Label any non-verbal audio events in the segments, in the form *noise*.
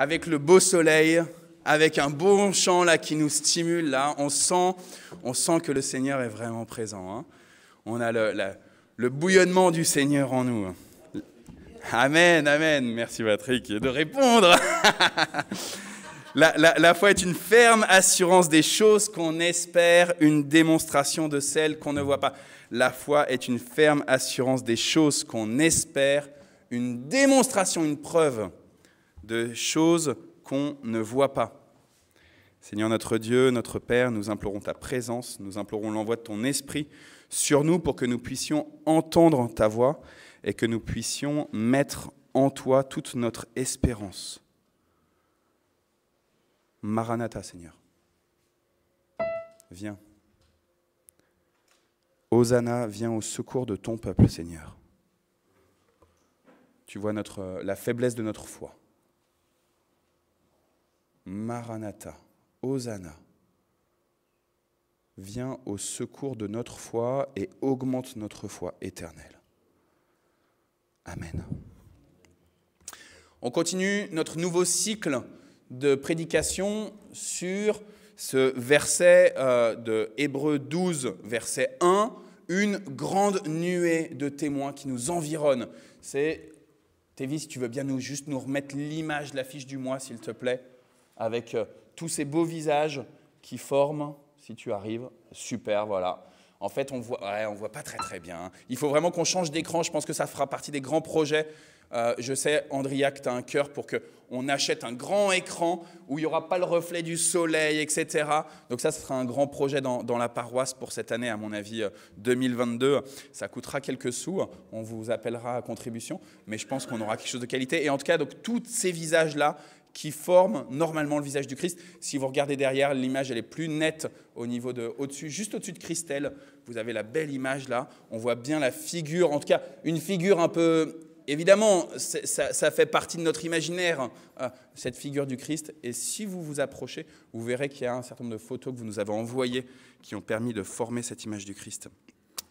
avec le beau soleil, avec un bon chant là qui nous stimule là, on sent, on sent que le Seigneur est vraiment présent. Hein. On a le, bouillonnement du Seigneur en nous. Amen, amen. Merci Patrick de répondre. *laughs* la, la foi est une ferme assurance des choses qu'on espère, une démonstration de celles qu'on ne voit pas. La foi est une ferme assurance des choses qu'on espère, une démonstration, une preuve de choses qu'on ne voit pas. Seigneur notre Dieu, notre Père, nous implorons ta présence, nous implorons l'envoi de ton esprit sur nous pour que nous puissions entendre ta voix et que nous puissions mettre en toi toute notre espérance. Maranatha, Seigneur. Viens. Hosanna, viens au secours de ton peuple, Seigneur. Tu vois notre, la faiblesse de notre foi. Maranatha, Hosanna. Viens au secours de notre foi et augmente notre foi éternelle. Amen. On continue notre nouveau cycle de prédication sur ce verset euh, de Hébreu 12, verset 1, une grande nuée de témoins qui nous environne. C'est, Tévis, si tu veux bien nous, juste nous remettre l'image de la du mois, s'il te plaît avec euh, tous ces beaux visages qui forment, si tu arrives, super, voilà. En fait, on voit, on voit pas très très bien. Hein. Il faut vraiment qu'on change d'écran. Je pense que ça fera partie des grands projets. Euh, je sais, Andriac, tu as un cœur pour que on achète un grand écran où il n'y aura pas le reflet du soleil, etc. Donc ça, ce sera un grand projet dans, la paroisse pour cette année, à mon avis, 2022. Euh, ça coûtera quelques sous, on vous appellera à contribution, mais je pense qu'on aura quelque chose de qualité. Et en tout cas, donc tous ces visages-là, qui forment normalement le visage du Christ. Si vous regardez derrière, l'image elle est plus nette au niveau de au-dessus, juste au-dessus de Christelle. Vous avez la belle image là. On voit bien la figure, en tout cas une figure un peu. Évidemment, ça, fait partie de notre imaginaire, hein. euh, cette figure du Christ. Et si vous vous approchez, vous verrez qu'il y a un certain nombre de photos que vous nous avez envoyées qui ont permis de former cette image du Christ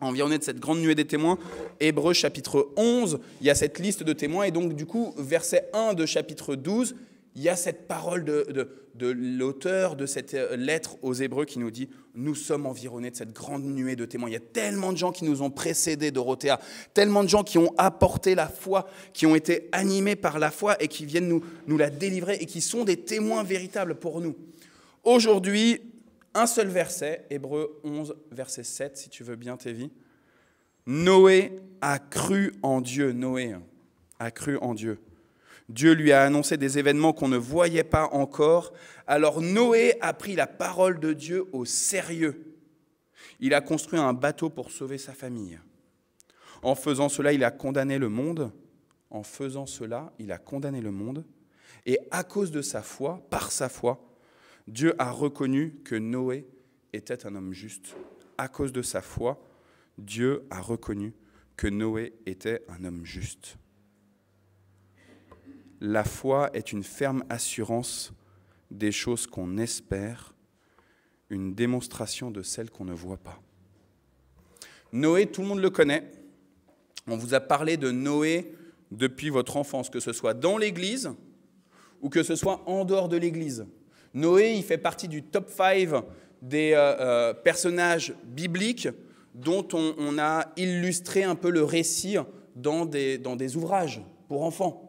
environné de cette grande nuée des témoins. Hébreux chapitre 11, il y a cette liste de témoins, et donc du coup, verset 1 de chapitre 12, il y a cette parole de, de, l'auteur de cette euh, lettre aux Hébreux qui nous dit, nous sommes environnés de cette grande nuée de témoins. Il y a tellement de gens qui nous ont précédés, Dorothée, tellement de gens qui ont apporté la foi, qui ont été animés par la foi et qui viennent nous, nous la délivrer et qui sont des témoins véritables pour nous. Aujourd'hui, un seul verset, Hébreux 11, verset 7, si tu veux bien, Tévi. Noé a cru en Dieu, Noé a cru en Dieu. Dieu lui a annoncé des événements qu'on ne voyait pas encore. Alors Noé a pris la parole de Dieu au sérieux. Il a construit un bateau pour sauver sa famille. En faisant cela, il a condamné le monde. En faisant cela, il a condamné le monde. Et à cause de sa foi, par sa foi, Dieu a reconnu que Noé était un homme juste. À cause de sa foi, Dieu a reconnu que Noé était un homme juste. La foi est une ferme assurance des choses qu'on espère, une démonstration de celles qu'on ne voit pas. Noé, tout le monde le connaît. On vous a parlé de Noé depuis votre enfance, que ce soit dans l'Église ou que ce soit en dehors de l'Église. Noé, il fait partie du top 5 des euh, euh, personnages bibliques dont on, on, a illustré un peu le récit dans des ouvrages pour enfants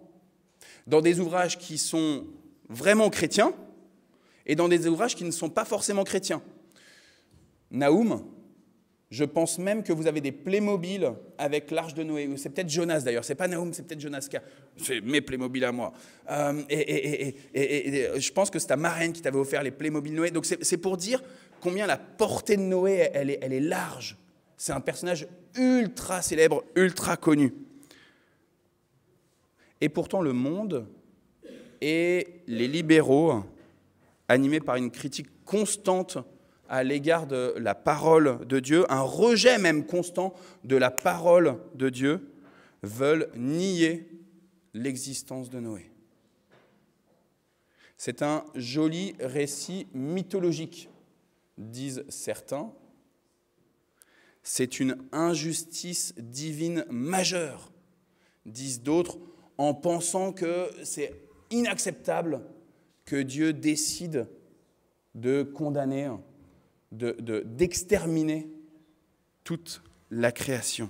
dans des ouvrages qui sont vraiment chrétiens et dans des ouvrages qui ne sont pas forcément chrétiens. Naoum, je pense même que vous avez des Playmobil avec l'Arche de Noé. C'est peut-être Jonas d'ailleurs, c'est pas Naoum, c'est peut-être Jonas qui C'est mes Playmobil à moi. Euh, et, je pense que c'est ta marraine qui t'avait offert les Playmobil Noé. Donc c'est pour dire combien la portée de Noé, elle est large. C'est un personnage ultra célèbre, ultra connu. Et pourtant, le monde et les libéraux, animés par une critique constante à l'égard de la parole de Dieu, un rejet même constant de la parole de Dieu, veulent nier l'existence de Noé. C'est un joli récit mythologique, disent certains. C'est une injustice divine majeure, disent d'autres en pensant que c'est inacceptable que Dieu décide de condamner, d'exterminer de, d'exterminer toute la création.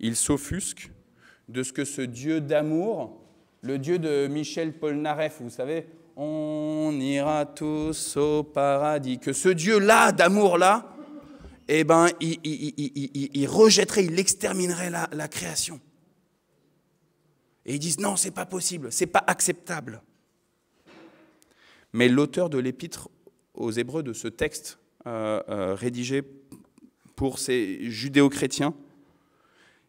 Il s'offusque de ce que ce Dieu d'amour, le Dieu de Michel Polnareff, vous savez, on ira tous au paradis, que ce Dieu-là, d'amour-là, eh ben, il, il, il, il, rejetterait, il exterminerait la création. Et ils disent non, c'est pas possible, c'est pas acceptable. Mais l'auteur de l'épître aux Hébreux de ce texte euh, euh, rédigé pour ces judéo-chrétiens,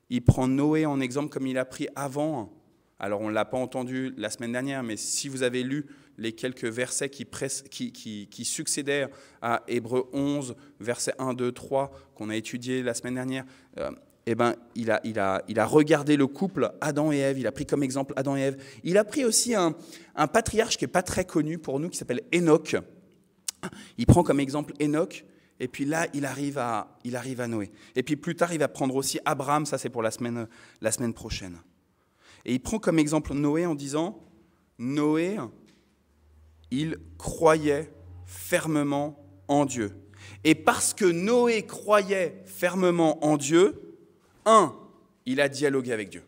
il prend Noé en exemple comme il a pris avant. Alors on ne l'a pas entendu la semaine dernière, mais si vous avez lu les quelques versets qui, qui, qui, succédèrent à Hébreux 11, versets 1, 2, 3, qu'on a étudié la semaine dernière, euh, eh ben, il, a, regardé le couple Adam et Ève, il a pris comme exemple Adam et Ève. Il a pris aussi un, patriarche qui n'est pas très connu pour nous, qui s'appelle Enoch. Il prend comme exemple Enoch, et puis là, il arrive, à, il arrive à Noé. Et puis plus tard, il va prendre aussi Abraham, ça c'est pour la semaine, la semaine prochaine. Et il prend comme exemple Noé en disant, Noé, il croyait fermement en Dieu. Et parce que Noé croyait fermement en Dieu, un, il a dialogué avec Dieu.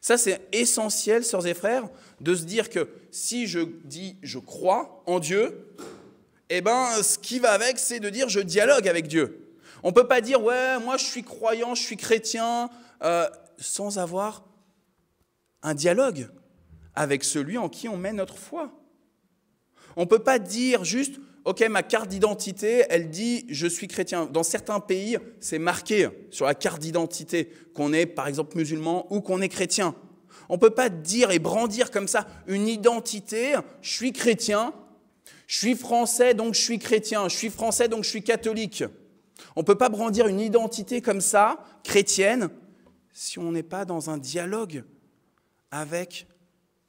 Ça, c'est essentiel, sœurs et frères, de se dire que si je dis je crois en Dieu, eh ben, ce qui va avec, c'est de dire je dialogue avec Dieu. On ne peut pas dire ouais, moi je suis croyant, je suis chrétien, euh, sans avoir un dialogue avec celui en qui on met notre foi. On ne peut pas dire juste OK, ma carte d'identité, elle dit je suis chrétien. Dans certains pays, c'est marqué sur la carte d'identité qu'on est par exemple musulman ou qu'on est chrétien. On ne peut pas dire et brandir comme ça une identité, je suis chrétien, je suis français donc je suis chrétien, je suis français donc je suis catholique. On ne peut pas brandir une identité comme ça, chrétienne, si on n'est pas dans un dialogue avec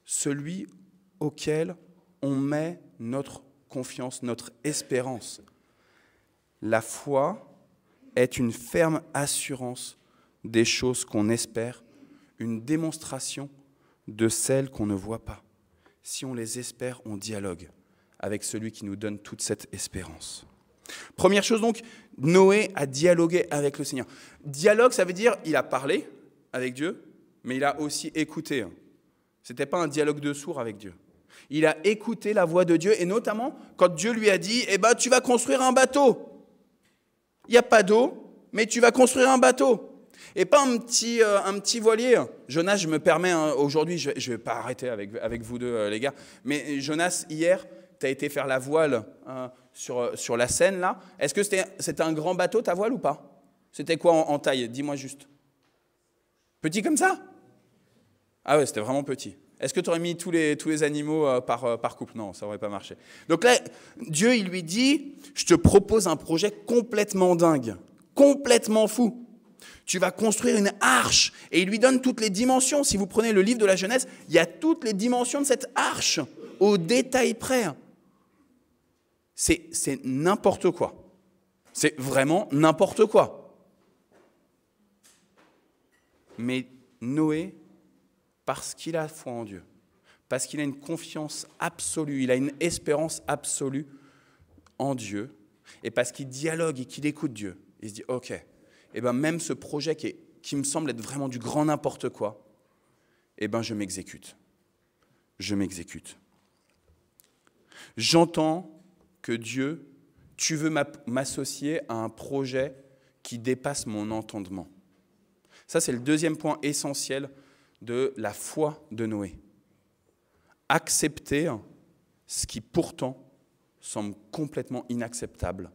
celui auquel on met notre confiance, notre espérance. La foi est une ferme assurance des choses qu'on espère, une démonstration de celles qu'on ne voit pas. Si on les espère, on dialogue avec celui qui nous donne toute cette espérance. Première chose donc, Noé a dialogué avec le Seigneur. Dialogue, ça veut dire il a parlé avec Dieu, mais il a aussi écouté. Ce n'était pas un dialogue de sourd avec Dieu. Il a écouté la voix de Dieu, et notamment quand Dieu lui a dit, eh ben, tu vas construire un bateau. Il n'y a pas d'eau, mais tu vas construire un bateau. Et pas un petit, euh, voilier. Jonas, je me permets, hein, aujourd'hui, je ne vais pas arrêter avec, vous deux, euh, les gars, mais Jonas, hier, tu as été faire la voile hein, euh, sur, la Seine, là. Est-ce que c'était, un grand bateau, ta voile, ou pas C'était quoi en, en taille Dis-moi juste. Petit comme ça Ah ouais, c'était vraiment petit. Est-ce que tu aurais mis tous les, tous les animaux euh, par, euh, par couple Non, ça n'aurait pas marché. Donc là, Dieu, il lui dit, je te propose un projet complètement dingue, complètement fou. Tu vas construire une arche. Et il lui donne toutes les dimensions. Si vous prenez le livre de la Genèse, il y a toutes les dimensions de cette arche, au détail près. C'est n'importe quoi. C'est vraiment n'importe quoi. Mais Noé parce qu'il a foi en Dieu, parce qu'il a une confiance absolue, il a une espérance absolue en Dieu, et parce qu'il dialogue et qu'il écoute Dieu, il se dit, OK, et eh ben même ce projet qui, me semble être vraiment du grand n'importe quoi, et eh ben je m'exécute. Je m'exécute. J'entends que Dieu, tu veux m'associer à un projet qui dépasse mon entendement. Ça, c'est le deuxième point essentiel de la foi de Noé. Accepter ce qui pourtant semble complètement inacceptable,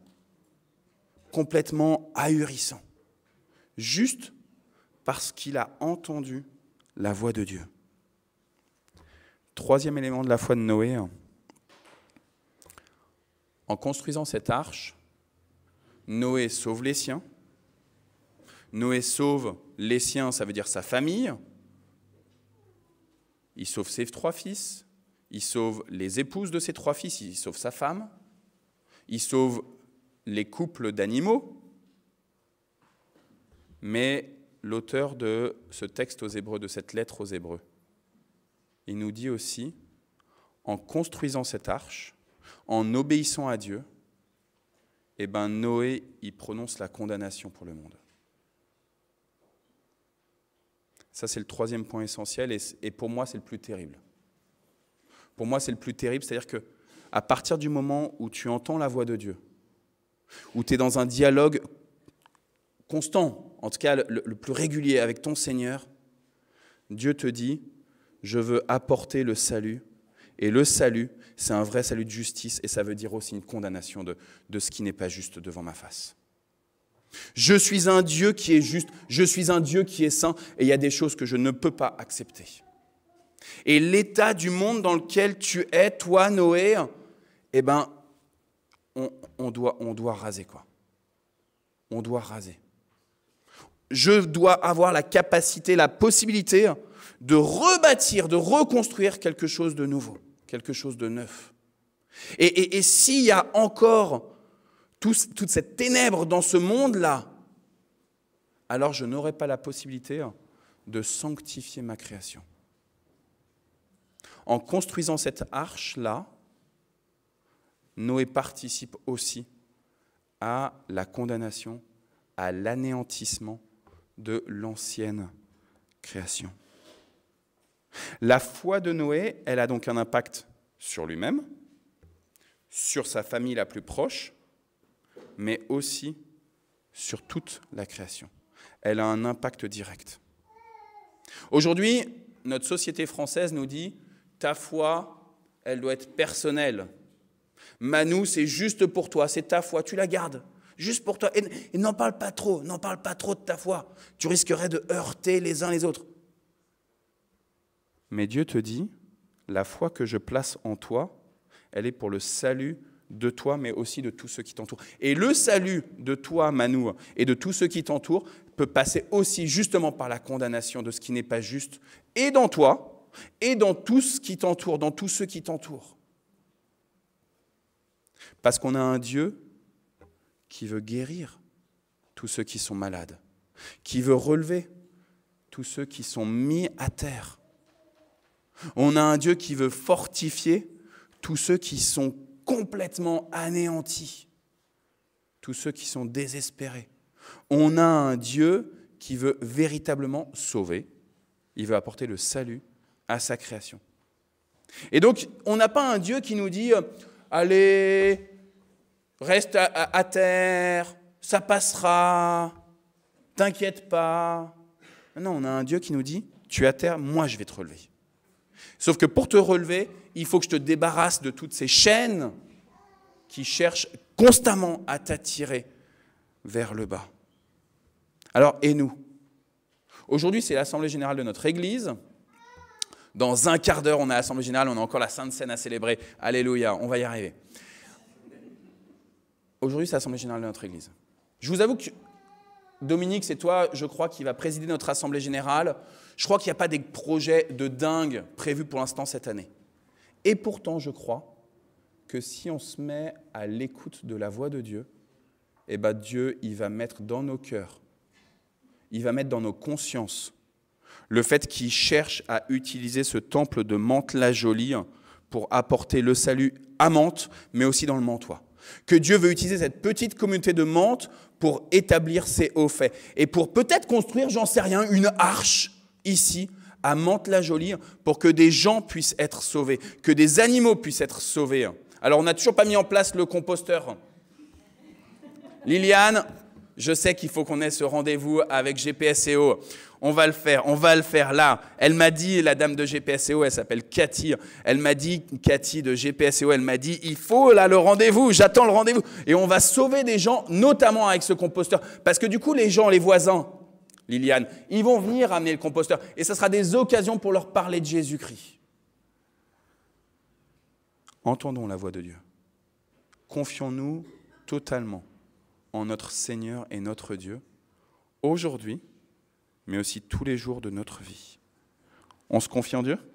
complètement ahurissant, juste parce qu'il a entendu la voix de Dieu. Troisième élément de la foi de Noé, en construisant cette arche, Noé sauve les siens. Noé sauve les siens, ça veut dire sa famille, il sauve ses trois fils, il sauve les épouses de ses trois fils, il sauve sa femme, il sauve les couples d'animaux. Mais l'auteur de ce texte aux Hébreux, de cette lettre aux Hébreux, il nous dit aussi, en construisant cette arche, en obéissant à Dieu, eh ben Noé y prononce la condamnation pour le monde. Ça, c'est le troisième point essentiel et, pour moi, c'est le plus terrible. Pour moi, c'est le plus terrible, c'est-à-dire que à partir du moment où tu entends la voix de Dieu, où tu es dans un dialogue constant, en tout cas le, plus régulier avec ton Seigneur, Dieu te dit, je veux apporter le salut. Et le salut, c'est un vrai salut de justice, et ça veut dire aussi une condamnation de ce qui n'est pas juste devant ma face. Je suis un Dieu qui est juste, je suis un Dieu qui est saint, et il y a des choses que je ne peux pas accepter. Et l'état du monde dans lequel tu es, toi, Noé, eh ben, on, doit, on doit raser, quoi. On doit raser. Je dois avoir la capacité, la possibilité de rebâtir, de reconstruire quelque chose de nouveau, quelque chose de neuf. et s'il y a encore toute cette ténèbre dans ce monde-là, alors je n'aurai pas la possibilité hein, de sanctifier ma création. En construisant cette arche-là, Noé participe aussi à la condamnation, à l'anéantissement de l'ancienne création. La foi de Noé, elle a donc un impact sur lui-même, sur sa famille la plus proche, mais aussi sur toute la création. Elle a un impact direct. Aujourd'hui, notre société française nous dit, ta foi, elle doit être personnelle. Manu, c'est juste pour toi, c'est ta foi, tu la gardes, juste pour toi. Et, et n'en parle pas trop, n'en parle pas trop de ta foi. Tu risquerais de heurter les uns les autres. Mais Dieu te dit, la foi que je place en toi, elle est pour le salut de toi, mais aussi de tous ceux qui t'entourent. Et le salut de toi, Manou, et de tous ceux qui t'entourent peut passer aussi justement par la condamnation de ce qui n'est pas juste, et dans toi, et dans tout ce qui t'entoure, dans tous ceux qui t'entourent. Parce qu'on a un Dieu qui veut guérir tous ceux qui sont malades, qui veut relever tous ceux qui sont mis à terre. On a un Dieu qui veut fortifier tous ceux qui sont complètement anéantis tous ceux qui sont désespérés. On a un Dieu qui veut véritablement sauver, il veut apporter le salut à sa création. Et donc, on n'a pas un Dieu qui nous dit, euh, allez, reste à, terre, ça passera, t'inquiète pas. Non, on a un Dieu qui nous dit, tu es à terre, moi je vais te relever. Sauf que pour te relever, il faut que je te débarrasse de toutes ces chaînes qui cherchent constamment à t'attirer vers le bas. Alors, et nous Aujourd'hui, c'est l'Assemblée générale de notre Église. Dans un quart d'heure, on a l'Assemblée générale, on a encore la Sainte Seine à célébrer. Alléluia, on va y arriver. Aujourd'hui, c'est l'Assemblée générale de notre Église. Je vous avoue que Dominique, c'est toi, je crois, qui va présider notre Assemblée générale. Je crois qu'il n'y a pas des projets de dingue prévus pour l'instant cette année. Et pourtant, je crois que si on se met à l'écoute de la voix de Dieu, eh ben Dieu, il va mettre dans nos cœurs, il va mettre dans nos consciences le fait qu'il cherche à utiliser ce temple de Mantes-la-Jolie pour apporter le salut à Mantes, mais aussi dans le Mantois. Que Dieu veut utiliser cette petite communauté de Mantes pour établir ses hauts faits et pour peut-être construire, j'en sais rien, une arche ici à Mantes-la-Jolie pour que des gens puissent être sauvés, que des animaux puissent être sauvés. Alors on n'a toujours pas mis en place le composteur. Liliane, je sais qu'il faut qu'on ait ce rendez-vous avec GPSEO. On va le faire, on va le faire là. Elle m'a dit, la dame de GPSEO, elle s'appelle Cathy. Elle m'a dit, Cathy de GPSEO, elle m'a dit, il faut là le rendez-vous, j'attends le rendez-vous. Et on va sauver des gens, notamment avec ce composteur. Parce que du coup, les gens, les voisins, Liliane. Ils vont venir amener le composteur et ce sera des occasions pour leur parler de Jésus-Christ. Entendons la voix de Dieu. Confions-nous totalement en notre Seigneur et notre Dieu, aujourd'hui, mais aussi tous les jours de notre vie. On se confie en Dieu